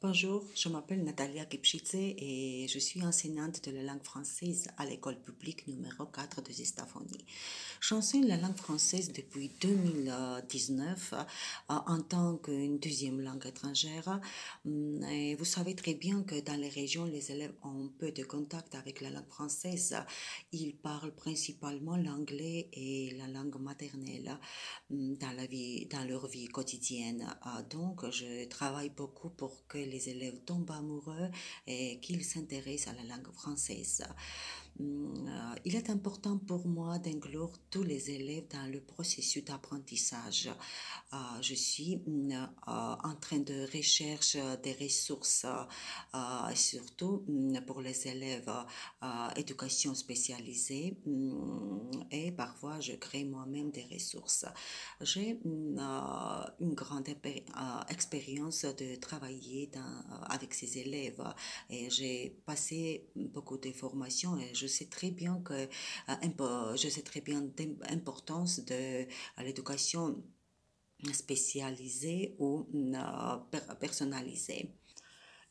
Bonjour, je m'appelle Natalia Kipchitze et je suis enseignante de la langue française à l'école publique numéro 4 de Zestafonie. J'enseigne la langue française depuis 2019 euh, en tant qu'une deuxième langue étrangère. Hum, vous savez très bien que dans les régions, les élèves ont peu de contact avec la langue française. Ils parlent principalement l'anglais et la langue maternelle hum, dans, la vie, dans leur vie quotidienne. Ah, donc, je travaille beaucoup pour que les élèves tombent amoureux et qu'ils s'intéressent à la langue française. Hum, euh, il est important pour moi d'inclure tous les élèves dans le processus d'apprentissage. Euh, je suis hum, euh, en train de recherche des ressources, surtout hum, pour les élèves éducation spécialisée et parfois je crée moi-même des ressources. J'ai une grande expérience de travailler dans euh, avec ses élèves. Et j'ai passé beaucoup de formations et je sais très bien que euh, je sais très bien l'importance de euh, l'éducation spécialisée ou personnalisée.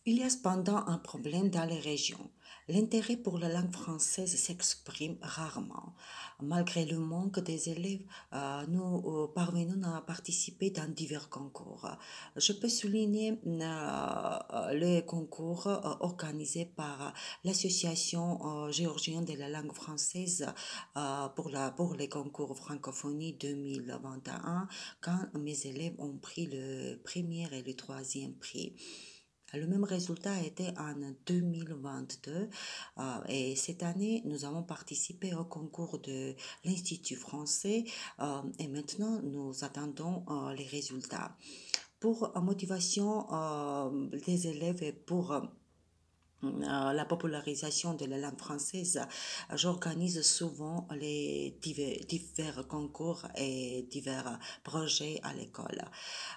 Il y a cependant un problème dans les régions. L'intérêt pour la langue française s'exprime rarement. Malgré le manque des élèves, euh, nous euh, parvenons à participer dans divers concours. Je peux souligner euh, le concours organisé par l'Association géorgienne de la langue française pour, la, pour les concours francophonie 2021, quand mes élèves ont pris le premier et le troisième prix. Le même résultat était en 2022 euh, et cette année, nous avons participé au concours de l'Institut français euh, et maintenant, nous attendons euh, les résultats. Pour motivation des élèves et pour euh, la popularisation de la langue française, j'organise souvent les divers, concours et divers projets à l'école.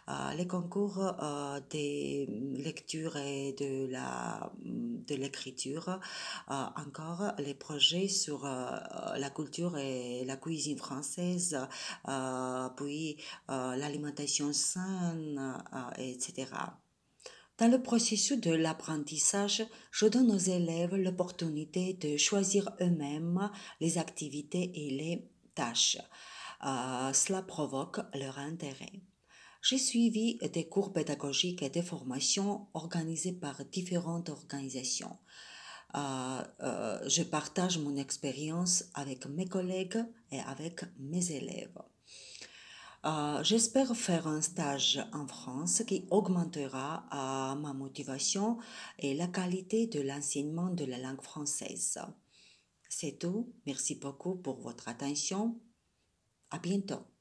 Euh, les concours euh, des lectures et de l'écriture, encore les projets sur la culture et la cuisine française, puis l'alimentation saine, etc. Dans le processus de l'apprentissage, je donne aux élèves l'opportunité de choisir eux-mêmes les activités et les tâches. Euh, cela provoque leur intérêt. J'ai suivi des cours pédagogiques et des formations organisées par différentes organisations. Euh, euh, je partage mon expérience avec mes collègues et avec mes élèves. Euh, j'espère faire un stage en France qui augmentera euh, ma motivation et la qualité de l'enseignement de la langue française. C'est tout. Merci beaucoup pour votre attention. À bientôt.